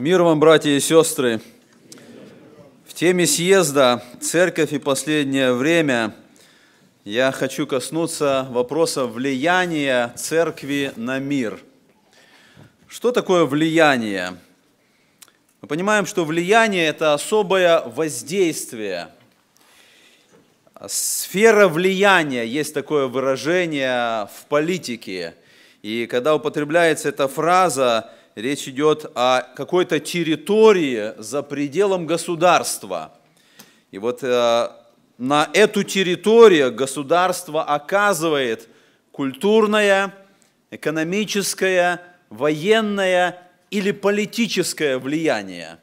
Мир вам, братья и сестры! В теме съезда «Церковь и последнее время» я хочу коснуться вопроса влияния церкви на мир. Что такое влияние? Мы понимаем, что влияние – это особое воздействие. Сфера влияния – есть такое выражение в политике. И когда употребляется эта фраза – речь идет о какой-то территории за пределом государства. И вот э, на эту территорию государство оказывает культурное, экономическое, военное или политическое влияние.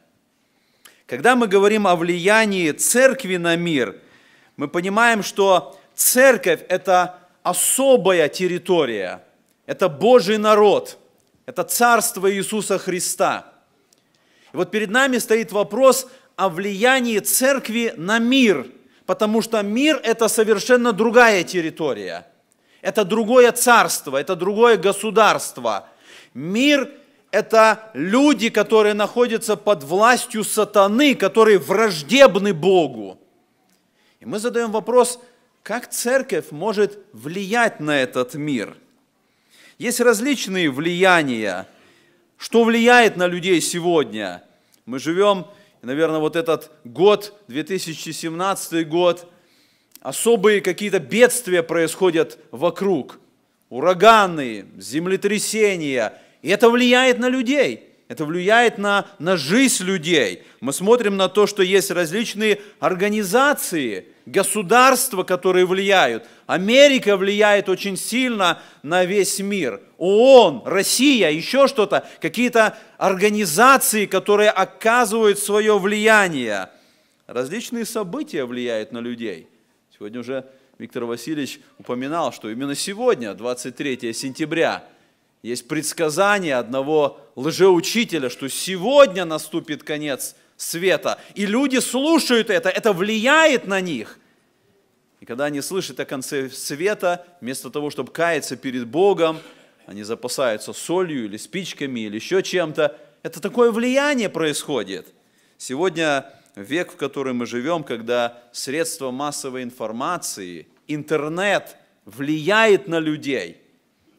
Когда мы говорим о влиянии церкви на мир, мы понимаем, что церковь – это особая территория, это Божий народ – это царство Иисуса Христа. И вот перед нами стоит вопрос о влиянии церкви на мир, потому что мир – это совершенно другая территория. Это другое царство, это другое государство. Мир – это люди, которые находятся под властью сатаны, которые враждебны Богу. И мы задаем вопрос, как церковь может влиять на этот мир – есть различные влияния. Что влияет на людей сегодня? Мы живем, наверное, вот этот год, 2017 год, особые какие-то бедствия происходят вокруг. Ураганы, землетрясения. И это влияет на людей. Это влияет на, на жизнь людей. Мы смотрим на то, что есть различные организации – государства, которые влияют. Америка влияет очень сильно на весь мир. ООН, Россия, еще что-то, какие-то организации, которые оказывают свое влияние. Различные события влияют на людей. Сегодня уже Виктор Васильевич упоминал, что именно сегодня, 23 сентября, есть предсказание одного лжеучителя, что сегодня наступит конец – света. И люди слушают это, это влияет на них. И когда они слышат о конце света, вместо того, чтобы каяться перед Богом, они запасаются солью или спичками или еще чем-то. Это такое влияние происходит. Сегодня век, в котором мы живем, когда средства массовой информации, интернет влияет на людей,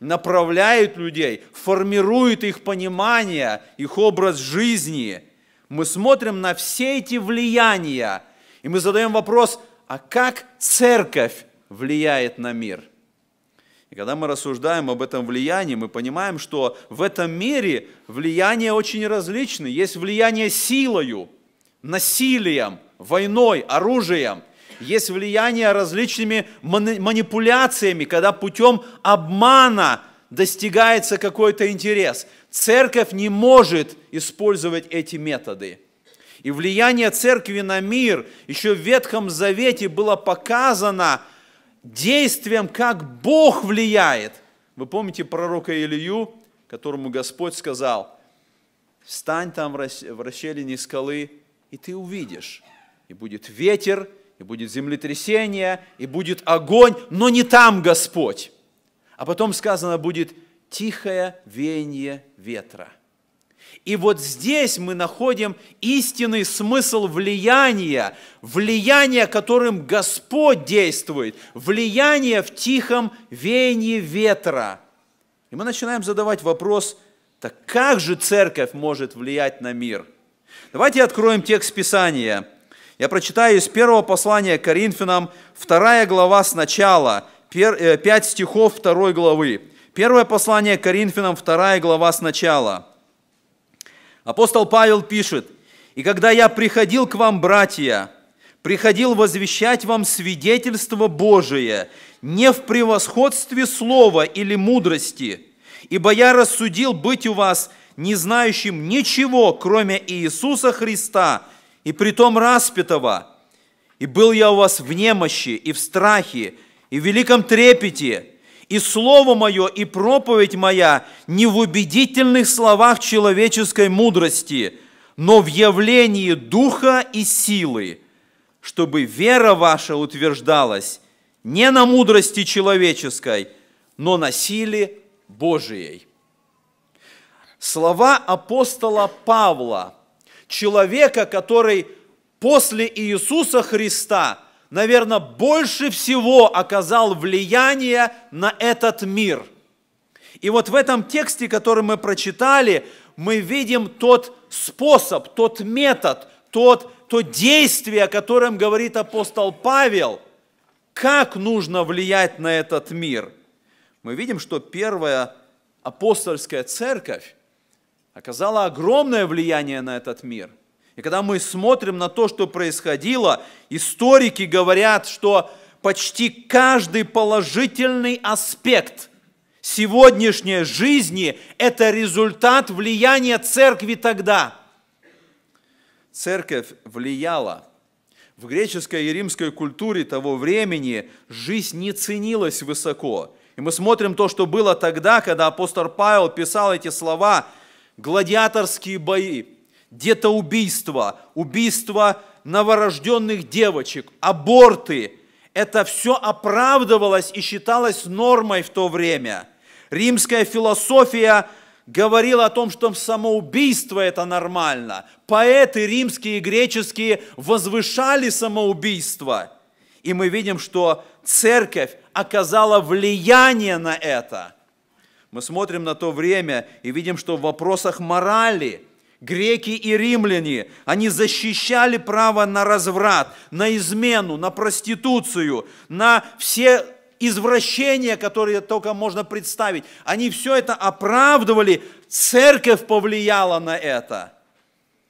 направляет людей, формирует их понимание, их образ жизни – мы смотрим на все эти влияния, и мы задаем вопрос, а как церковь влияет на мир? И когда мы рассуждаем об этом влиянии, мы понимаем, что в этом мире влияние очень различны. Есть влияние силою, насилием, войной, оружием. Есть влияние различными манипуляциями, когда путем обмана достигается какой-то интерес. Церковь не может использовать эти методы. И влияние церкви на мир еще в Ветхом Завете было показано действием, как Бог влияет. Вы помните пророка Илью, которому Господь сказал, встань там в расщелине скалы, и ты увидишь. И будет ветер, и будет землетрясение, и будет огонь, но не там Господь. А потом сказано будет «тихое веяние ветра». И вот здесь мы находим истинный смысл влияния, влияние, которым Господь действует, влияние в тихом веянии ветра. И мы начинаем задавать вопрос, так как же церковь может влиять на мир? Давайте откроем текст Писания. Я прочитаю из первого послания Коринфянам, вторая глава сначала – 5 э, стихов 2 главы. Первое послание Коринфянам, 2 глава сначала. Апостол Павел пишет, «И когда я приходил к вам, братья, приходил возвещать вам свидетельство Божие, не в превосходстве слова или мудрости, ибо я рассудил быть у вас не знающим ничего, кроме Иисуса Христа, и притом распятого. И был я у вас в немощи и в страхе, и в великом трепете, и слово мое, и проповедь моя не в убедительных словах человеческой мудрости, но в явлении духа и силы, чтобы вера ваша утверждалась не на мудрости человеческой, но на силе Божией. Слова апостола Павла, человека, который после Иисуса Христа – наверное, больше всего оказал влияние на этот мир. И вот в этом тексте, который мы прочитали, мы видим тот способ, тот метод, тот, то действие, о котором говорит апостол Павел, как нужно влиять на этот мир. Мы видим, что первая апостольская церковь оказала огромное влияние на этот мир – и когда мы смотрим на то, что происходило, историки говорят, что почти каждый положительный аспект сегодняшней жизни – это результат влияния церкви тогда. Церковь влияла. В греческой и римской культуре того времени жизнь не ценилась высоко. И мы смотрим то, что было тогда, когда апостол Павел писал эти слова «гладиаторские бои», детоубийство, убийство новорожденных девочек, аборты. Это все оправдывалось и считалось нормой в то время. Римская философия говорила о том, что самоубийство это нормально. Поэты римские и греческие возвышали самоубийство. И мы видим, что церковь оказала влияние на это. Мы смотрим на то время и видим, что в вопросах морали Греки и римляне, они защищали право на разврат, на измену, на проституцию, на все извращения, которые только можно представить. Они все это оправдывали, церковь повлияла на это.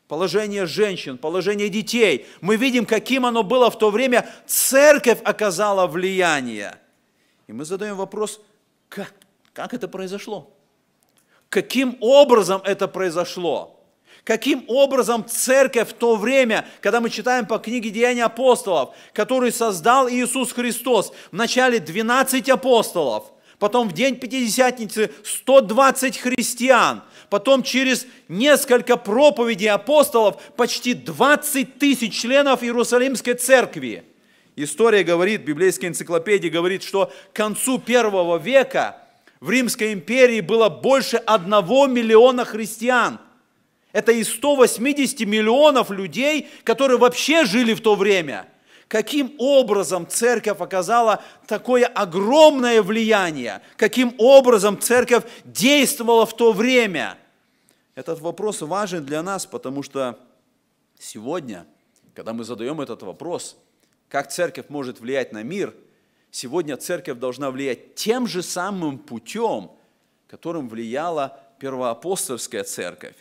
Положение женщин, положение детей. Мы видим, каким оно было в то время. Церковь оказала влияние. И мы задаем вопрос, как, как это произошло? Каким образом это произошло? каким образом церковь в то время, когда мы читаем по книге Деяний апостолов, который создал Иисус Христос, вначале 12 апостолов, потом в день Пятидесятницы 120 христиан, потом через несколько проповедей апостолов почти 20 тысяч членов Иерусалимской церкви. История говорит, библейская энциклопедия говорит, что к концу первого века в Римской империи было больше одного миллиона христиан – это из 180 миллионов людей, которые вообще жили в то время. Каким образом церковь оказала такое огромное влияние? Каким образом церковь действовала в то время? Этот вопрос важен для нас, потому что сегодня, когда мы задаем этот вопрос, как церковь может влиять на мир, сегодня церковь должна влиять тем же самым путем, которым влияла первоапостольская церковь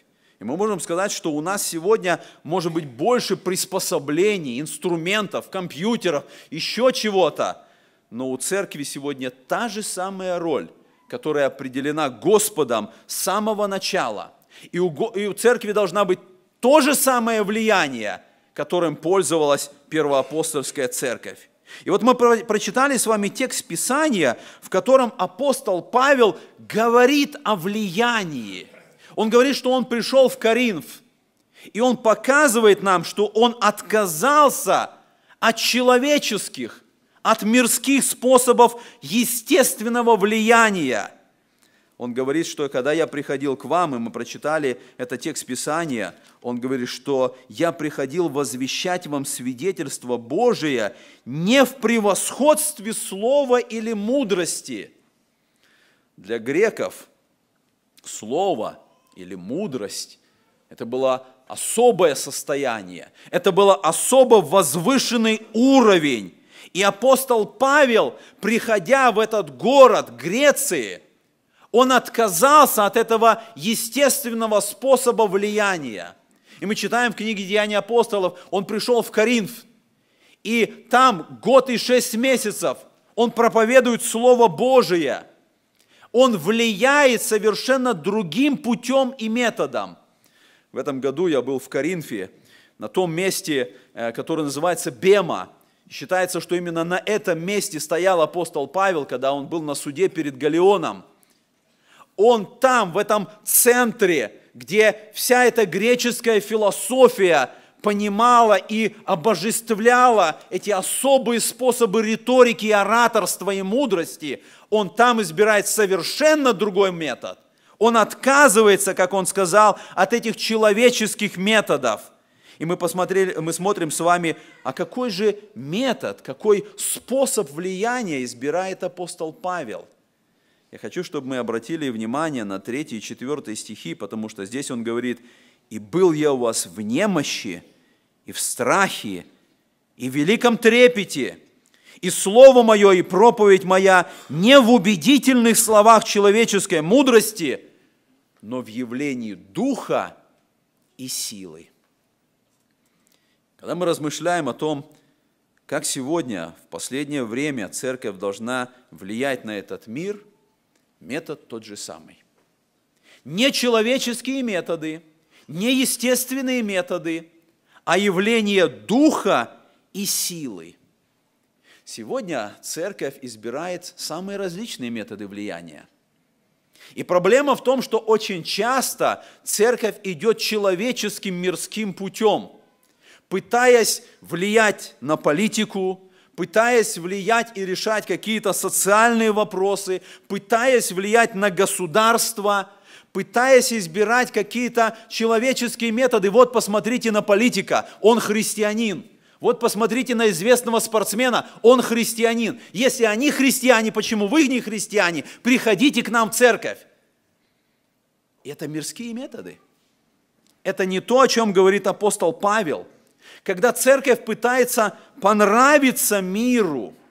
мы можем сказать, что у нас сегодня может быть больше приспособлений, инструментов, компьютеров, еще чего-то. Но у церкви сегодня та же самая роль, которая определена Господом с самого начала. И у, и у церкви должна быть то же самое влияние, которым пользовалась первоапостольская церковь. И вот мы прочитали с вами текст Писания, в котором апостол Павел говорит о влиянии – он говорит, что он пришел в Коринф, и он показывает нам, что он отказался от человеческих, от мирских способов естественного влияния. Он говорит, что когда я приходил к вам, и мы прочитали этот текст Писания, он говорит, что я приходил возвещать вам свидетельство Божие не в превосходстве слова или мудрости. Для греков – слово – или мудрость. Это было особое состояние, это было особо возвышенный уровень. И апостол Павел, приходя в этот город Греции, он отказался от этого естественного способа влияния. И мы читаем в книге «Деяния апостолов», он пришел в Коринф, и там год и шесть месяцев он проповедует Слово Божие – он влияет совершенно другим путем и методом. В этом году я был в Коринфе, на том месте, э, которое называется Бема. Считается, что именно на этом месте стоял апостол Павел, когда он был на суде перед Галеоном. Он там, в этом центре, где вся эта греческая философия – понимала и обожествляла эти особые способы риторики, ораторства и мудрости, он там избирает совершенно другой метод. Он отказывается, как он сказал, от этих человеческих методов. И мы, посмотрели, мы смотрим с вами, а какой же метод, какой способ влияния избирает апостол Павел. Я хочу, чтобы мы обратили внимание на 3 и 4 стихи, потому что здесь он говорит, «И был я у вас в немощи, и в страхе, и в великом трепете, и слово мое, и проповедь моя не в убедительных словах человеческой мудрости, но в явлении духа и силы. Когда мы размышляем о том, как сегодня, в последнее время, церковь должна влиять на этот мир, метод тот же самый. Не человеческие методы, не естественные методы – а явление духа и силы. Сегодня церковь избирает самые различные методы влияния. И проблема в том, что очень часто церковь идет человеческим мирским путем, пытаясь влиять на политику, пытаясь влиять и решать какие-то социальные вопросы, пытаясь влиять на государство – пытаясь избирать какие-то человеческие методы. Вот посмотрите на политика, он христианин. Вот посмотрите на известного спортсмена, он христианин. Если они христиане, почему вы не христиане? Приходите к нам в церковь. Это мирские методы. Это не то, о чем говорит апостол Павел. Когда церковь пытается понравиться миру –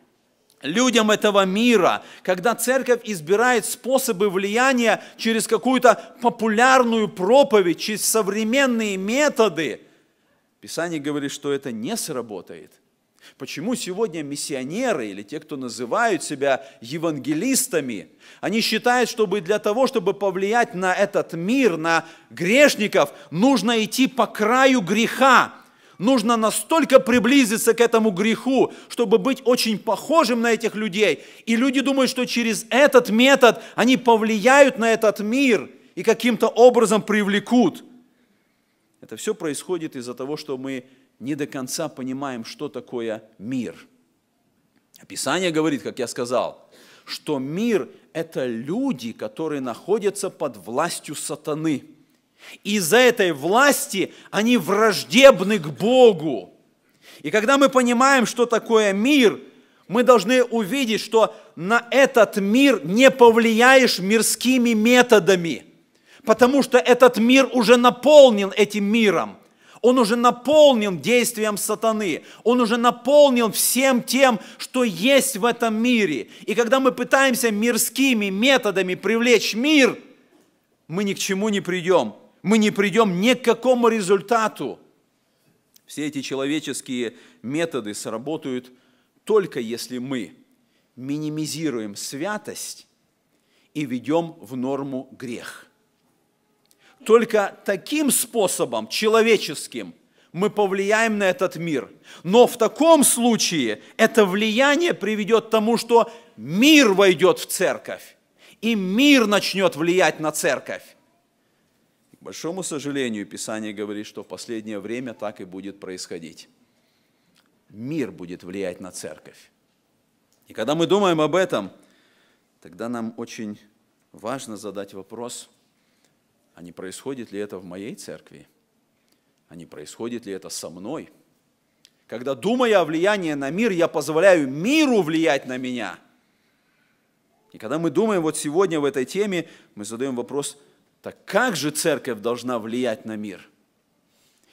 людям этого мира, когда церковь избирает способы влияния через какую-то популярную проповедь, через современные методы, Писание говорит, что это не сработает. Почему сегодня миссионеры или те, кто называют себя евангелистами, они считают, чтобы для того, чтобы повлиять на этот мир, на грешников, нужно идти по краю греха, Нужно настолько приблизиться к этому греху, чтобы быть очень похожим на этих людей. И люди думают, что через этот метод они повлияют на этот мир и каким-то образом привлекут. Это все происходит из-за того, что мы не до конца понимаем, что такое мир. Писание говорит, как я сказал, что мир – это люди, которые находятся под властью сатаны – из-за этой власти они враждебны к Богу. И когда мы понимаем, что такое мир, мы должны увидеть, что на этот мир не повлияешь мирскими методами, потому что этот мир уже наполнен этим миром. Он уже наполнен действием сатаны. Он уже наполнен всем тем, что есть в этом мире. И когда мы пытаемся мирскими методами привлечь мир, мы ни к чему не придем мы не придем ни к какому результату. Все эти человеческие методы сработают только если мы минимизируем святость и ведем в норму грех. Только таким способом, человеческим, мы повлияем на этот мир. Но в таком случае это влияние приведет к тому, что мир войдет в церковь, и мир начнет влиять на церковь большому сожалению, Писание говорит, что в последнее время так и будет происходить. Мир будет влиять на церковь. И когда мы думаем об этом, тогда нам очень важно задать вопрос, а не происходит ли это в моей церкви? А не происходит ли это со мной? Когда, думая о влиянии на мир, я позволяю миру влиять на меня. И когда мы думаем вот сегодня в этой теме, мы задаем вопрос – так как же церковь должна влиять на мир?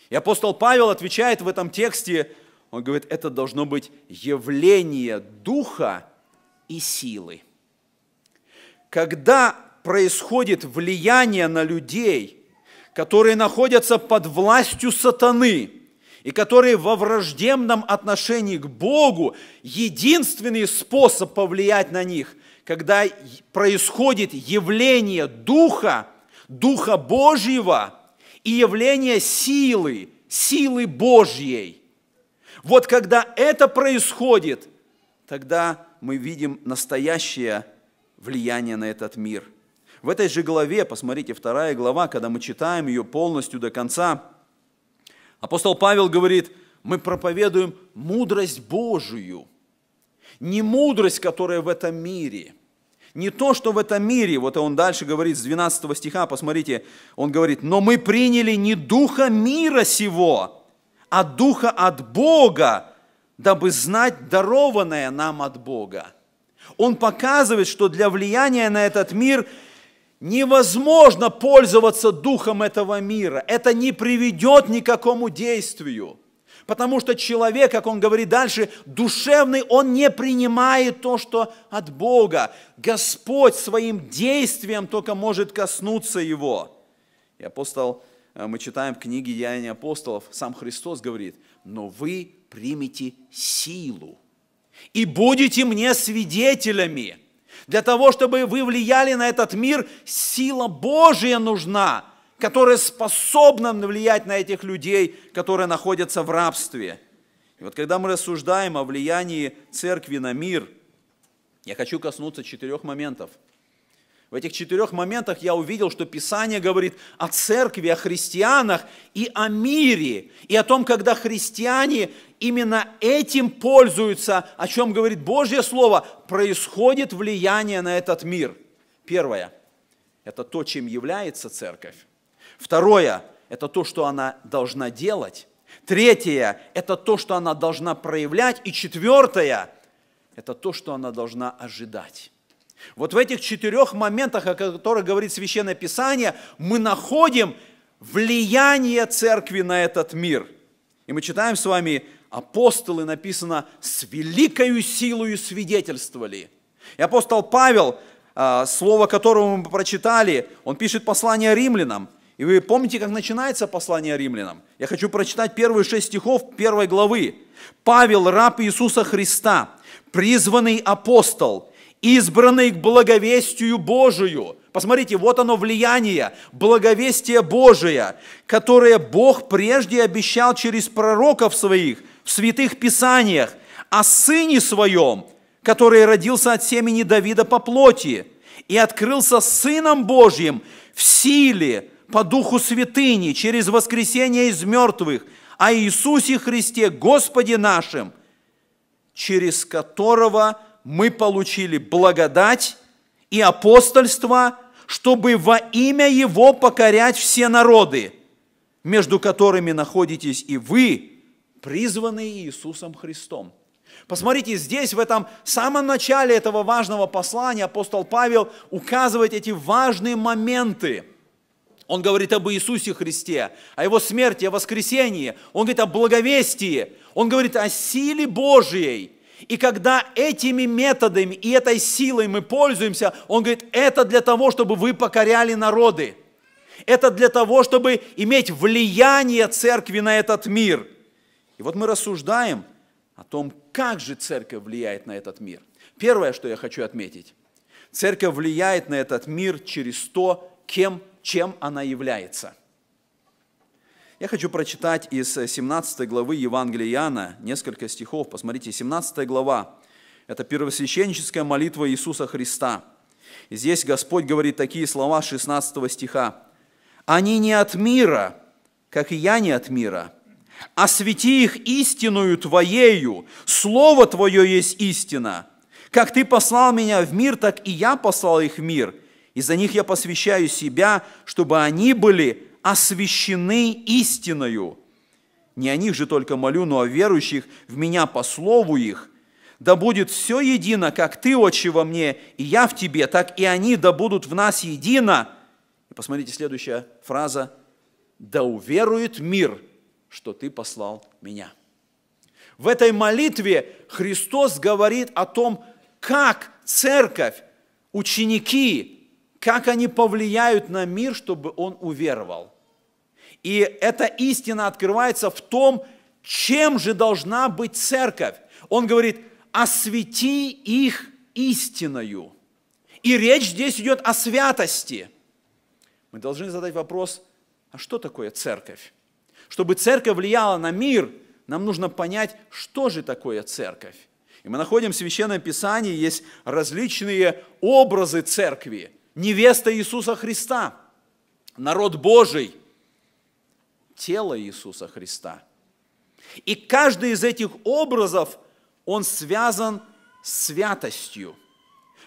И апостол Павел отвечает в этом тексте, он говорит, это должно быть явление духа и силы. Когда происходит влияние на людей, которые находятся под властью сатаны, и которые во враждебном отношении к Богу, единственный способ повлиять на них, когда происходит явление Духа Духа Божьего и явление силы, силы Божьей. Вот когда это происходит, тогда мы видим настоящее влияние на этот мир. В этой же главе, посмотрите, вторая глава, когда мы читаем ее полностью до конца, апостол Павел говорит, мы проповедуем мудрость Божию, не мудрость, которая в этом мире – не то, что в этом мире, вот он дальше говорит с 12 стиха, посмотрите, он говорит, но мы приняли не духа мира сего, а духа от Бога, дабы знать дарованное нам от Бога. Он показывает, что для влияния на этот мир невозможно пользоваться духом этого мира. Это не приведет ни к какому действию. Потому что человек, как он говорит дальше, душевный, он не принимает то, что от Бога. Господь своим действием только может коснуться его. И апостол, э, мы читаем в книге Деяния апостолов, сам Христос говорит, но вы примете силу и будете мне свидетелями. Для того, чтобы вы влияли на этот мир, сила Божья нужна – которое способно влиять на этих людей, которые находятся в рабстве. И вот когда мы рассуждаем о влиянии церкви на мир, я хочу коснуться четырех моментов. В этих четырех моментах я увидел, что Писание говорит о церкви, о христианах и о мире, и о том, когда христиане именно этим пользуются, о чем говорит Божье Слово, происходит влияние на этот мир. Первое – это то, чем является церковь. Второе – это то, что она должна делать. Третье – это то, что она должна проявлять. И четвертое – это то, что она должна ожидать. Вот в этих четырех моментах, о которых говорит Священное Писание, мы находим влияние церкви на этот мир. И мы читаем с вами, апостолы, написано, с великою силою свидетельствовали. И апостол Павел, а, слово которого мы прочитали, он пишет послание римлянам – и вы помните, как начинается послание римлянам? Я хочу прочитать первые шесть стихов первой главы. «Павел, раб Иисуса Христа, призванный апостол, избранный к благовестию Божию». Посмотрите, вот оно влияние, благовестие Божие, которое Бог прежде обещал через пророков своих в святых писаниях о сыне своем, который родился от семени Давида по плоти и открылся сыном Божьим в силе, по духу святыни, через воскресение из мертвых, о Иисусе Христе, Господе нашим, через которого мы получили благодать и апостольство, чтобы во имя Его покорять все народы, между которыми находитесь и вы, призванные Иисусом Христом. Посмотрите, здесь, в этом самом начале этого важного послания апостол Павел указывает эти важные моменты – он говорит об Иисусе Христе, о Его смерти, о воскресении. Он говорит о благовестии. Он говорит о силе Божьей. И когда этими методами и этой силой мы пользуемся, он говорит, это для того, чтобы вы покоряли народы. Это для того, чтобы иметь влияние церкви на этот мир. И вот мы рассуждаем о том, как же церковь влияет на этот мир. Первое, что я хочу отметить. Церковь влияет на этот мир через то, кем чем она является. Я хочу прочитать из 17 э, главы Евангелия Иоанна несколько стихов. Посмотрите, 17 глава – это первосвященническая молитва Иисуса Христа. И здесь Господь говорит такие слова 16 стиха. «Они не от мира, как и я не от мира. Освети их истинную Твоею, Слово Твое есть истина. Как Ты послал меня в мир, так и я послал их в мир. И за них я посвящаю себя, чтобы они были освящены истиною. Не о них же только молю, но о верующих в меня по слову их. Да будет все едино, как ты, Отче, во мне, и я в тебе, так и они да будут в нас едино. И посмотрите следующая фраза. Да уверует мир, что ты послал меня. В этой молитве Христос говорит о том, как церковь, ученики, как они повлияют на мир, чтобы он уверовал. И эта истина открывается в том, чем же должна быть церковь. Он говорит, освети их истиною. И речь здесь идет о святости. Мы должны задать вопрос, а что такое церковь? Чтобы церковь влияла на мир, нам нужно понять, что же такое церковь. И мы находим в Священном Писании есть различные образы церкви – невеста Иисуса Христа, народ Божий, тело Иисуса Христа. И каждый из этих образов, он связан с святостью.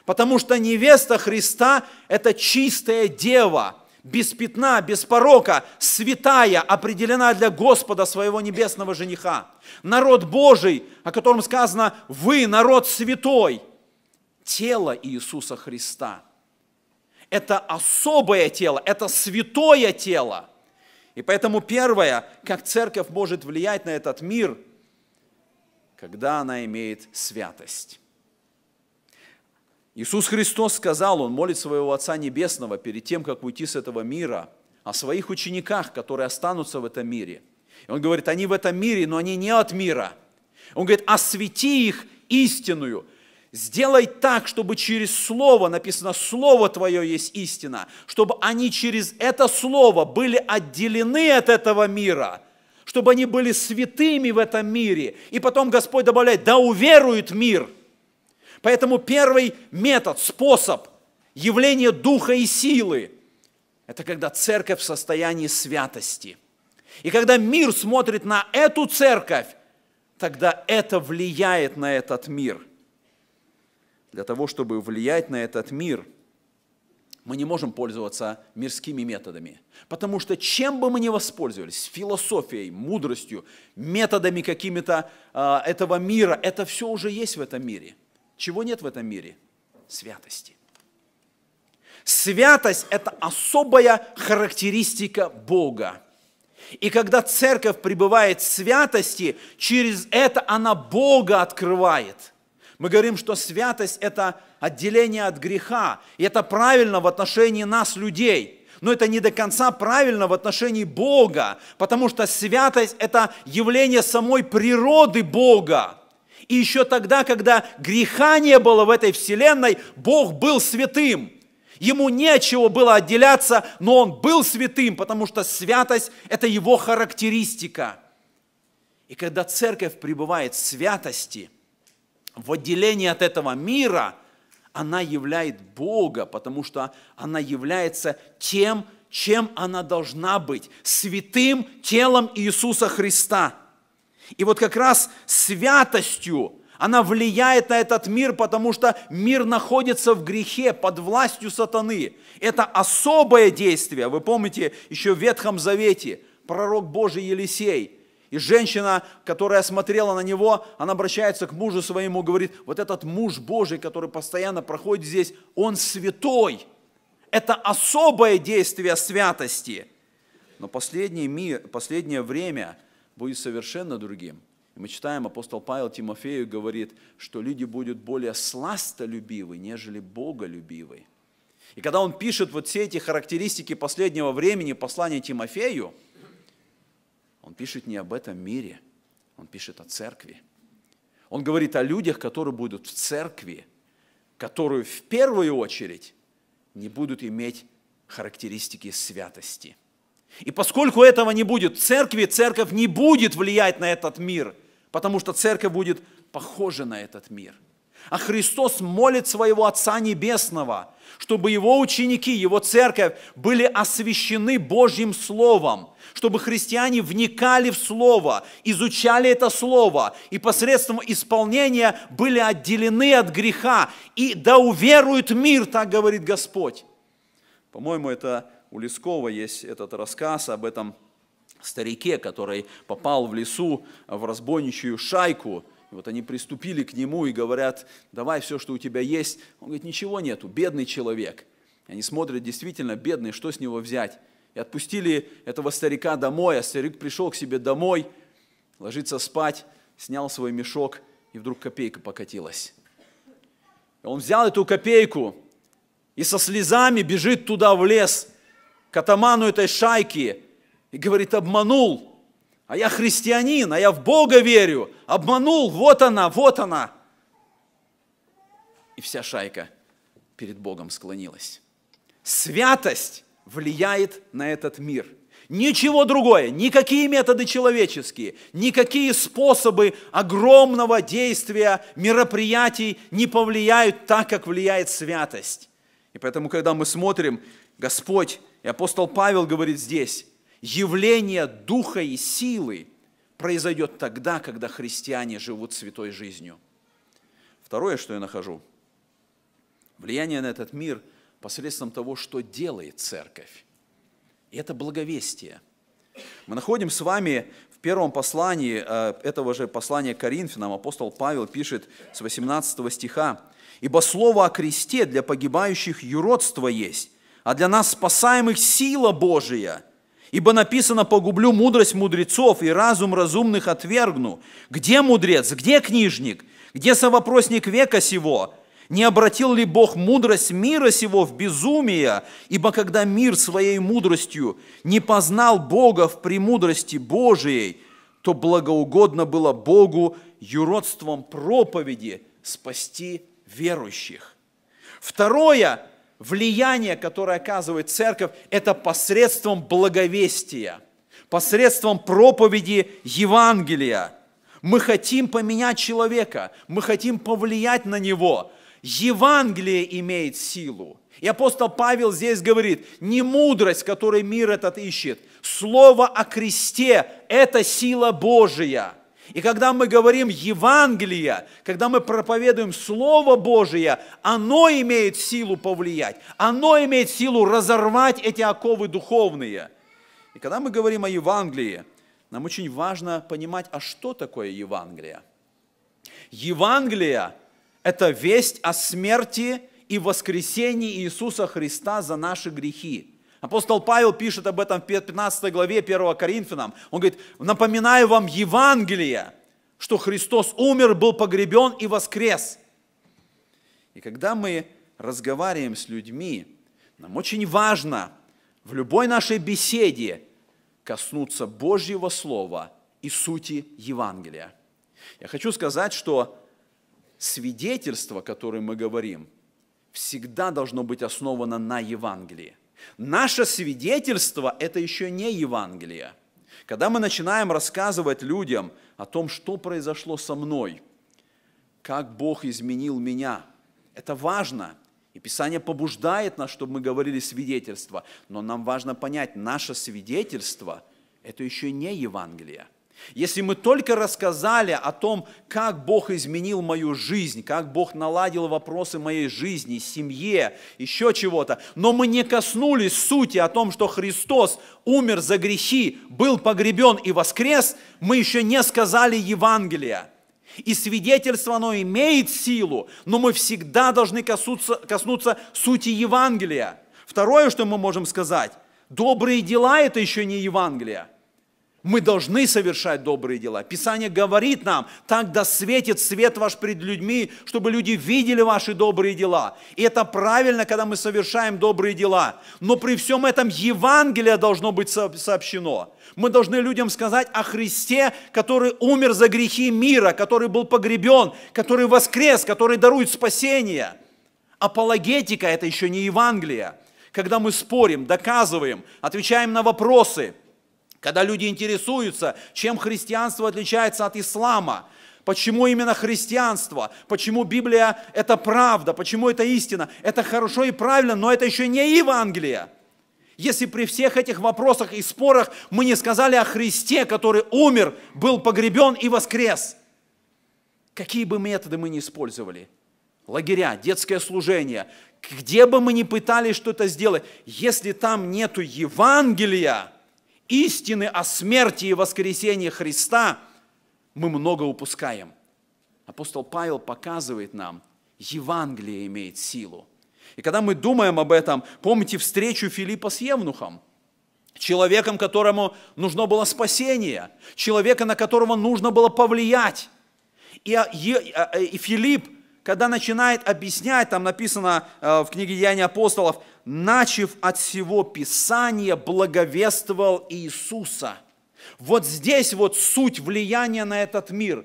Потому что невеста Христа – это чистая дева, без пятна, без порока, святая, определена для Господа своего небесного жениха. Народ Божий, о котором сказано «Вы народ святой», тело Иисуса Христа. Это особое тело, это святое тело. И поэтому первое, как церковь может влиять на этот мир, когда она имеет святость. Иисус Христос сказал, Он молит своего Отца Небесного перед тем, как уйти с этого мира, о своих учениках, которые останутся в этом мире. И Он говорит, они в этом мире, но они не от мира. Он говорит, освети их истинную, Сделай так, чтобы через Слово, написано, Слово Твое есть истина, чтобы они через это Слово были отделены от этого мира, чтобы они были святыми в этом мире. И потом Господь добавляет, да уверует мир. Поэтому первый метод, способ явления духа и силы – это когда церковь в состоянии святости. И когда мир смотрит на эту церковь, тогда это влияет на этот мир – для того, чтобы влиять на этот мир, мы не можем пользоваться мирскими методами. Потому что чем бы мы ни воспользовались, философией, мудростью, методами какими-то э, этого мира, это все уже есть в этом мире. Чего нет в этом мире? Святости. Святость – это особая характеристика Бога. И когда церковь пребывает в святости, через это она Бога открывает – мы говорим, что святость – это отделение от греха, и это правильно в отношении нас, людей – но это не до конца правильно в отношении Бога, потому что святость – это явление самой природы Бога. И еще тогда, когда греха не было в этой вселенной, Бог был святым. Ему нечего было отделяться, но он был святым, потому что святость – это его характеристика. И когда церковь пребывает в святости, в отделении от этого мира, она являет Бога, потому что она является тем, чем она должна быть, святым телом Иисуса Христа. И вот как раз святостью она влияет на этот мир, потому что мир находится в грехе, под властью сатаны. Это особое действие. Вы помните, еще в Ветхом Завете пророк Божий Елисей – и женщина, которая смотрела на него, она обращается к мужу своему, говорит, вот этот муж Божий, который постоянно проходит здесь, он святой. Это особое действие святости. Но последнее мир, последнее время будет совершенно другим. И мы читаем, апостол Павел Тимофею говорит, что люди будут более сластолюбивы, нежели боголюбивы. И когда он пишет вот все эти характеристики последнего времени послания Тимофею – он пишет не об этом мире, он пишет о церкви. Он говорит о людях, которые будут в церкви, которые в первую очередь не будут иметь характеристики святости. И поскольку этого не будет в церкви, церковь не будет влиять на этот мир, потому что церковь будет похожа на этот мир. А Христос молит своего Отца Небесного, чтобы его ученики, его церковь были освящены Божьим Словом – чтобы христиане вникали в Слово, изучали это Слово, и посредством исполнения были отделены от греха, и да уверует мир, так говорит Господь. По-моему, это у Лескова есть этот рассказ об этом старике, который попал в лесу в разбойничью шайку, вот они приступили к нему и говорят, давай все, что у тебя есть. Он говорит, ничего нету, бедный человек. Они смотрят, действительно, бедный, что с него взять? И отпустили этого старика домой, а старик пришел к себе домой, ложится спать, снял свой мешок, и вдруг копейка покатилась. И он взял эту копейку и со слезами бежит туда в лес, к атаману этой шайки, и говорит, обманул, а я христианин, а я в Бога верю, обманул, вот она, вот она. И вся шайка перед Богом склонилась. Святость влияет на этот мир. Ничего другое, никакие методы человеческие, никакие способы огромного действия, мероприятий не повлияют так, как влияет святость. И поэтому, когда мы смотрим, Господь и апостол Павел говорит здесь, явление духа и силы произойдет тогда, когда христиане живут святой жизнью. Второе, что я нахожу, влияние на этот мир – посредством того, что делает церковь. И это благовестие. Мы находим с вами в первом послании, э, этого же послания Коринфянам, апостол Павел пишет с 18 стиха, «Ибо слово о кресте для погибающих юродство есть, а для нас спасаемых сила Божия». Ибо написано, погублю мудрость мудрецов и разум разумных отвергну. Где мудрец, где книжник, где совопросник века сего? Не обратил ли Бог мудрость мира сего в безумие? Ибо когда мир своей мудростью не познал Бога в премудрости Божией, то благоугодно было Богу юродством проповеди спасти верующих. Второе влияние, которое оказывает церковь, это посредством благовестия, посредством проповеди Евангелия. Мы хотим поменять человека, мы хотим повлиять на него – Евангелие имеет силу. И апостол Павел здесь говорит, не мудрость, которой мир этот ищет, слово о кресте – это сила Божия. И когда мы говорим Евангелие, когда мы проповедуем Слово Божие, оно имеет силу повлиять, оно имеет силу разорвать эти оковы духовные. И когда мы говорим о Евангелии, нам очень важно понимать, а что такое Евангелие? Евангелие – это весть о смерти и воскресении Иисуса Христа за наши грехи. Апостол Павел пишет об этом в 15 главе 1 Коринфянам. Он говорит, напоминаю вам Евангелие, что Христос умер, был погребен и воскрес. И когда мы разговариваем с людьми, нам очень важно в любой нашей беседе коснуться Божьего Слова и сути Евангелия. Я хочу сказать, что свидетельство, о котором мы говорим, всегда должно быть основано на Евангелии. Наше свидетельство – это еще не Евангелие. Когда мы начинаем рассказывать людям о том, что произошло со мной, как Бог изменил меня, это важно. И Писание побуждает нас, чтобы мы говорили свидетельство. Но нам важно понять, наше свидетельство – это еще не Евангелие. Если мы только рассказали о том, как Бог изменил мою жизнь, как Бог наладил вопросы моей жизни, семье, еще чего-то, но мы не коснулись сути о том, что Христос умер за грехи, был погребен и воскрес, мы еще не сказали Евангелия. И свидетельство, оно имеет силу, но мы всегда должны коснуться, коснуться сути Евангелия. Второе, что мы можем сказать, добрые дела – это еще не Евангелие – мы должны совершать добрые дела. Писание говорит нам, так да светит свет ваш пред людьми, чтобы люди видели ваши добрые дела. И это правильно, когда мы совершаем добрые дела. Но при всем этом Евангелие должно быть сообщено. Мы должны людям сказать о Христе, который умер за грехи мира, который был погребен, который воскрес, который дарует спасение. Апологетика – это еще не Евангелие. Когда мы спорим, доказываем, отвечаем на вопросы – когда люди интересуются, чем христианство отличается от ислама, почему именно христианство, почему Библия – это правда, почему это истина, это хорошо и правильно, но это еще не Евангелие. Если при всех этих вопросах и спорах мы не сказали о Христе, который умер, был погребен и воскрес, какие бы методы мы ни использовали, лагеря, детское служение, где бы мы ни пытались что-то сделать, если там нету Евангелия – истины о смерти и воскресении Христа, мы много упускаем. Апостол Павел показывает нам, Евангелие имеет силу. И когда мы думаем об этом, помните встречу Филиппа с Евнухом, человеком, которому нужно было спасение, человека, на которого нужно было повлиять. И, а, а, э, и, Филипп, когда начинает объяснять, там написано э, в книге Деяния апостолов, начав от всего Писания, благовествовал Иисуса. Вот здесь вот суть влияния на этот мир.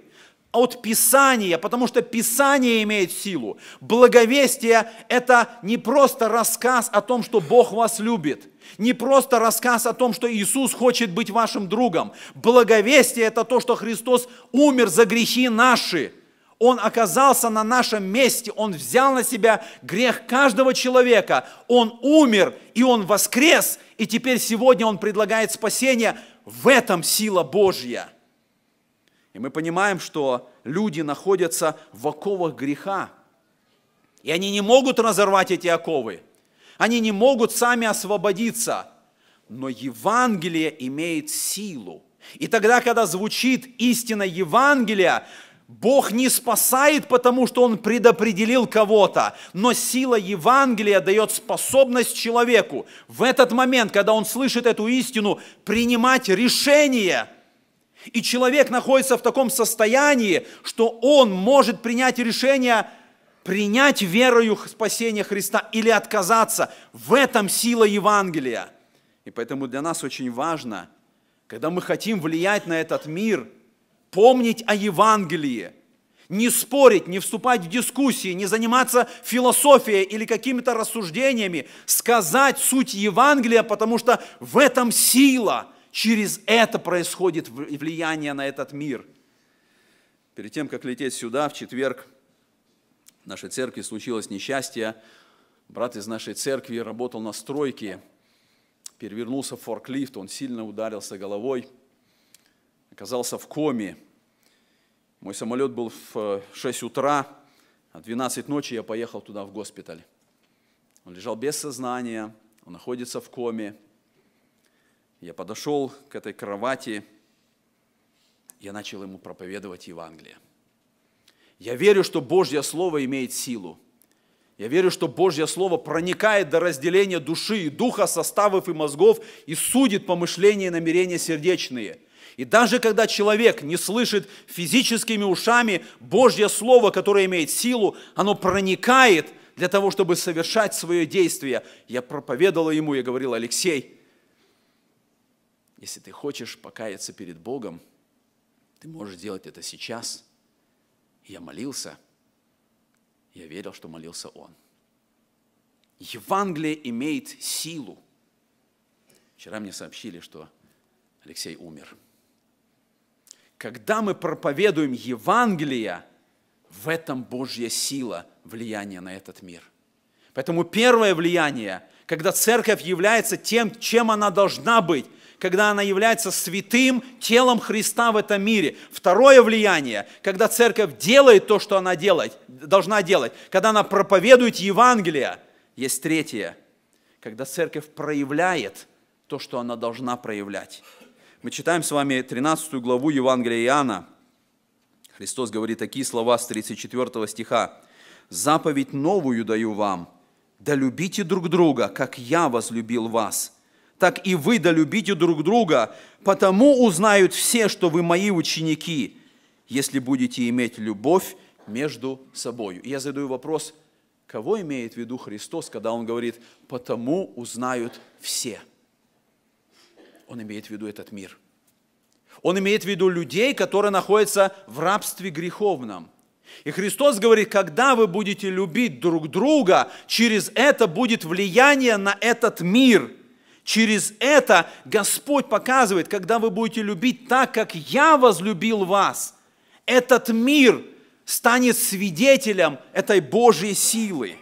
От Писания, потому что Писание имеет силу. Благовестие – это не просто рассказ о том, что Бог вас любит, не просто рассказ о том, что Иисус хочет быть вашим другом. Благовестие – это то, что Христос умер за грехи наши – он оказался на нашем месте, Он взял на себя грех каждого человека, Он умер, и Он воскрес, и теперь сегодня Он предлагает спасение. В этом сила Божья. И мы понимаем, что люди находятся в оковах греха, и они не могут разорвать эти оковы, они не могут сами освободиться, но Евангелие имеет силу – и тогда, когда звучит истина Евангелия, Бог не спасает, потому что Он предопределил кого-то, но сила Евангелия дает способность человеку в этот момент, когда он слышит эту истину, принимать решение. И человек находится в таком состоянии, что он может принять решение принять верою спасение Христа или отказаться. В этом сила Евангелия. И поэтому для нас очень важно, когда мы хотим влиять на этот мир – помнить о Евангелии, не спорить, не вступать в дискуссии, не заниматься философией или какими-то рассуждениями, сказать суть Евангелия, потому что в этом сила, через это происходит влияние на этот мир. Перед тем, как лететь сюда, в четверг в нашей церкви случилось несчастье. Брат из нашей церкви работал на стройке, перевернулся в форклифт, он сильно ударился головой – оказался в коме. Мой самолет был в 6 э, утра, а в 12 ночи я поехал туда, в госпиталь. Он лежал без сознания, он находится в коме. Я подошел к этой кровати, я начал ему проповедовать Евангелие. Я верю, что Божье Слово имеет силу. Я верю, что Божье Слово проникает до разделения души и духа, составов и мозгов и судит помышления и намерения сердечные – и даже когда человек не слышит физическими ушами Божье Слово, которое имеет силу, оно проникает для того, чтобы совершать свое действие. Я проповедовал ему, я говорил, Алексей, если ты хочешь покаяться перед Богом, ты можешь делать это сейчас. Я молился, я верил, что молился он. Евангелие имеет силу. Вчера мне сообщили, что Алексей умер. Когда мы проповедуем Евангелие, в этом Божья сила влияния на этот мир. Поэтому первое влияние, когда церковь является тем, чем она должна быть, когда она является святым телом Христа в этом мире. Второе влияние, когда церковь делает то, что она делать, должна делать, когда она проповедует Евангелие. Есть третье, когда церковь проявляет то, что она должна проявлять. Мы читаем с вами 13 главу Евангелия Иоанна. Христос говорит такие слова с 34 стиха. «Заповедь новую даю вам, да любите друг друга, как я возлюбил вас» так и вы да любите друг друга, потому узнают все, что вы мои ученики, если будете иметь любовь между собой. И я задаю вопрос, кого имеет в виду Христос, когда он говорит, потому узнают все. Он имеет в виду этот мир. Он имеет в виду людей, которые находятся в рабстве греховном. И Христос говорит, когда вы будете любить друг друга, через это будет влияние на этот мир. Через это Господь показывает, когда вы будете любить так, как я возлюбил вас, этот мир станет свидетелем этой Божьей силы.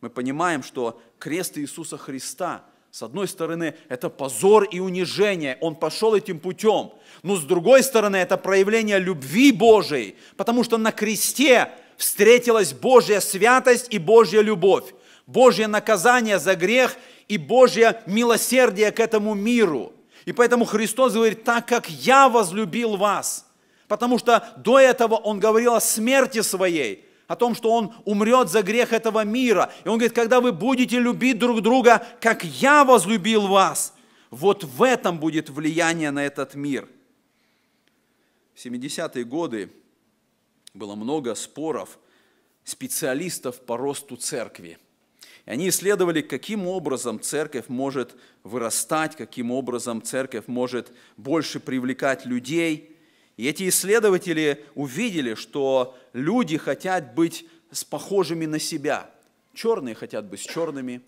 Мы понимаем, что крест Иисуса Христа – с одной стороны, это позор и унижение. Он пошел этим путем. Но с другой стороны, это проявление любви Божией, потому что на кресте встретилась Божья святость и Божья любовь, Божье наказание за грех и Божье милосердие к этому миру. И поэтому Христос говорит, так как я возлюбил вас, потому что до этого Он говорил о смерти своей – о том, что он умрет за грех этого мира. И он говорит, когда вы будете любить друг друга, как я возлюбил вас, вот в этом будет влияние на этот мир. В 70-е годы было много споров специалистов по росту церкви. И они исследовали, каким образом церковь может вырастать, каким образом церковь может больше привлекать людей – и эти исследователи увидели, что люди хотят быть с похожими на себя. Черные хотят быть с черными,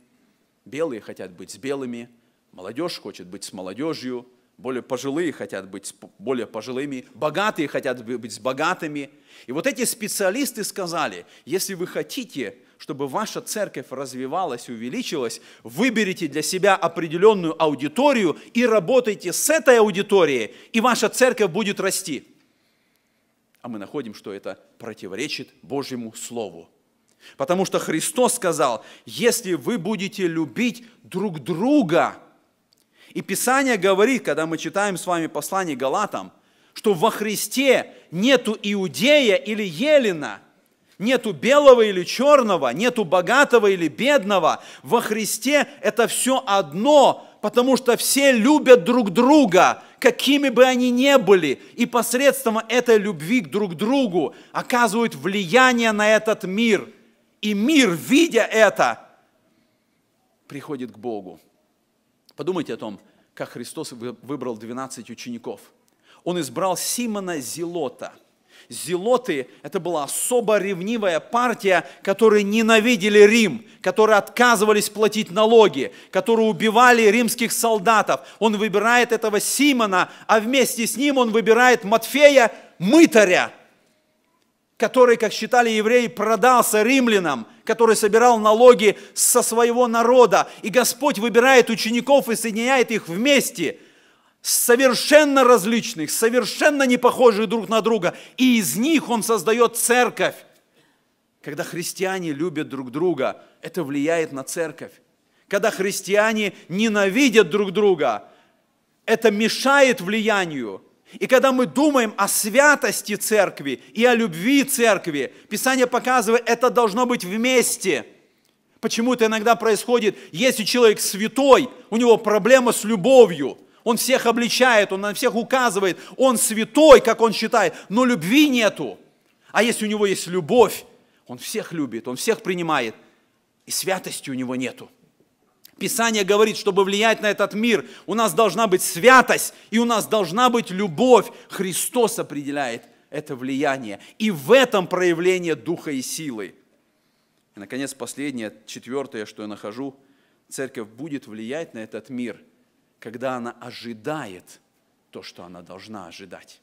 белые хотят быть с белыми, молодежь хочет быть с молодежью, более пожилые хотят быть более пожилыми, богатые хотят быть с богатыми. И вот эти специалисты сказали, если вы хотите чтобы ваша церковь развивалась, увеличилась, выберите для себя определенную аудиторию и работайте с этой аудиторией, и ваша церковь будет расти. А мы находим, что это противоречит Божьему Слову. Потому что Христос сказал, если вы будете любить друг друга, и Писание говорит, когда мы читаем с вами послание Галатам, что во Христе нету иудея или елена – Нету белого или черного, нету богатого или бедного. Во Христе это все одно, потому что все любят друг друга, какими бы они ни были, и посредством этой любви к друг другу оказывают влияние на этот мир. И мир, видя это, приходит к Богу. Подумайте о том, как Христос выбрал 12 учеников. Он избрал Симона Зелота – Зелоты – это была особо ревнивая партия, которые ненавидели Рим, которые отказывались платить налоги, которые убивали римских солдатов. Он выбирает этого Симона, а вместе с ним он выбирает Матфея, мытаря, который, как считали евреи, продался римлянам, который собирал налоги со своего народа. И Господь выбирает учеников и соединяет их вместе – совершенно различных, совершенно не похожих друг на друга. И из них он создает церковь. Когда христиане любят друг друга, это влияет на церковь. Когда христиане ненавидят друг друга, это мешает влиянию. И когда мы думаем о святости церкви и о любви церкви, Писание показывает, это должно быть вместе. Почему это иногда происходит, если человек святой, у него проблема с любовью – он всех обличает, он на всех указывает, он святой, как он считает, но любви нету. А если у него есть любовь, он всех любит, он всех принимает, и святости у него нету. Писание говорит, чтобы влиять на этот мир, у нас должна быть святость, и у нас должна быть любовь. Христос определяет это влияние. И в этом проявление духа и силы. И, наконец, последнее, четвертое, что я нахожу, церковь будет влиять на этот мир – когда она ожидает то, что она должна ожидать.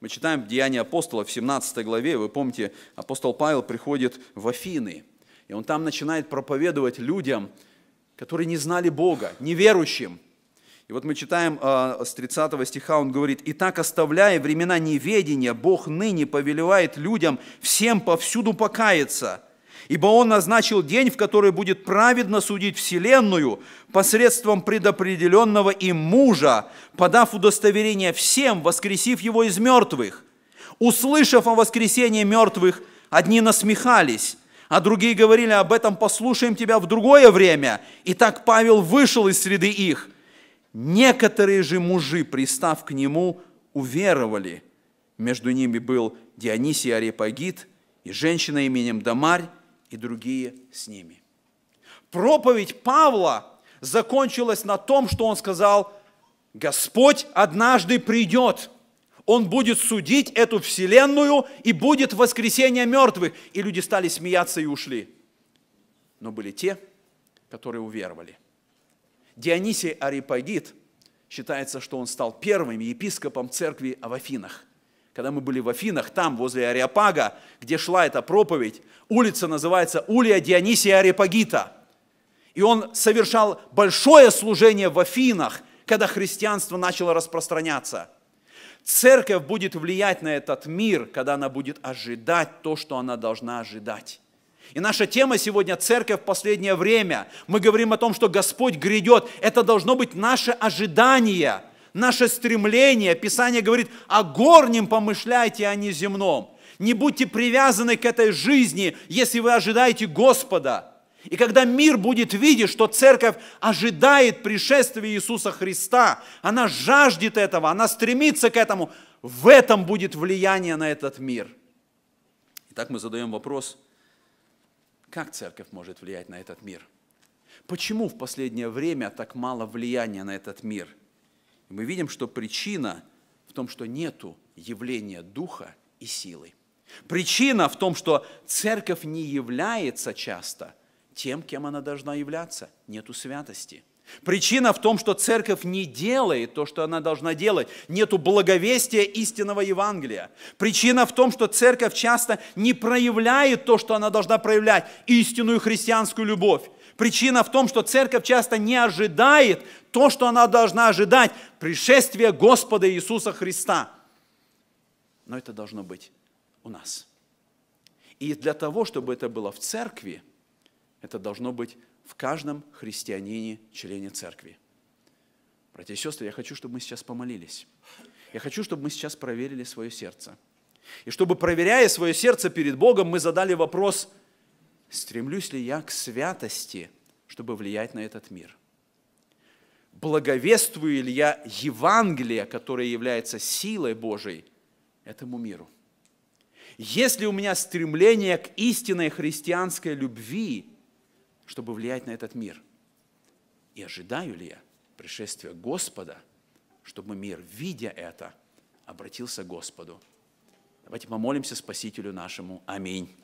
Мы читаем Деяния апостола в 17 главе, вы помните, апостол Павел приходит в Афины, и он там начинает проповедовать людям, которые не знали Бога, неверующим. И вот мы читаем а, с 30 стиха, он говорит, и так оставляя времена неведения, Бог ныне повелевает людям всем повсюду покаяться» ибо Он назначил день, в который будет праведно судить вселенную посредством предопределенного им мужа, подав удостоверение всем, воскресив его из мертвых. Услышав о воскресении мертвых, одни насмехались, а другие говорили об этом «послушаем тебя в другое время». И так Павел вышел из среды их. Некоторые же мужи, пристав к нему, уверовали. Между ними был Дионисий Арепагит и женщина именем Дамарь, и другие с ними. Проповедь Павла закончилась на том, что он сказал, Господь однажды придет, Он будет судить эту вселенную и будет воскресение мертвых. И люди стали смеяться и ушли. Но были те, которые уверовали. Дионисий Арипагит, считается, что он стал первым епископом церкви в Афинах. Когда мы были в Афинах, там, возле Ариапага, где шла эта проповедь, улица называется Улия Дионисия Ариапагита. И он совершал большое служение в Афинах, когда христианство начало распространяться. Церковь будет влиять на этот мир, когда она будет ожидать то, что она должна ожидать. И наша тема сегодня – церковь в последнее время. Мы говорим о том, что Господь грядет. Это должно быть наше ожидание – наше стремление, Писание говорит, о «А горнем помышляйте, а не земном. Не будьте привязаны к этой жизни, если вы ожидаете Господа. И когда мир будет видеть, что церковь ожидает пришествия Иисуса Христа, она жаждет этого, она стремится к этому, в этом будет влияние на этот мир. Итак, мы задаем вопрос, как церковь может влиять на этот мир? Почему в последнее время так мало влияния на этот мир – мы видим, что причина в том, что нету явления духа и силы. Причина в том, что церковь не является часто тем, кем она должна являться. Нету святости. Причина в том, что церковь не делает то, что она должна делать. Нету благовестия истинного Евангелия. Причина в том, что церковь часто не проявляет то, что она должна проявлять, истинную христианскую любовь. Причина в том, что церковь часто не ожидает то, что она должна ожидать, пришествие Господа Иисуса Христа. Но это должно быть у нас. И для того, чтобы это было в церкви, это должно быть в каждом христианине, члене церкви. Братья и сестры, я хочу, чтобы мы сейчас помолились. Я хочу, чтобы мы сейчас проверили свое сердце. И чтобы, проверяя свое сердце перед Богом, мы задали вопрос – стремлюсь ли я к святости, чтобы влиять на этот мир? Благовествую ли я Евангелие, которое является силой Божией, этому миру? Есть ли у меня стремление к истинной христианской любви, чтобы влиять на этот мир? И ожидаю ли я пришествия Господа, чтобы мир, видя это, обратился к Господу? Давайте помолимся Спасителю нашему. Аминь.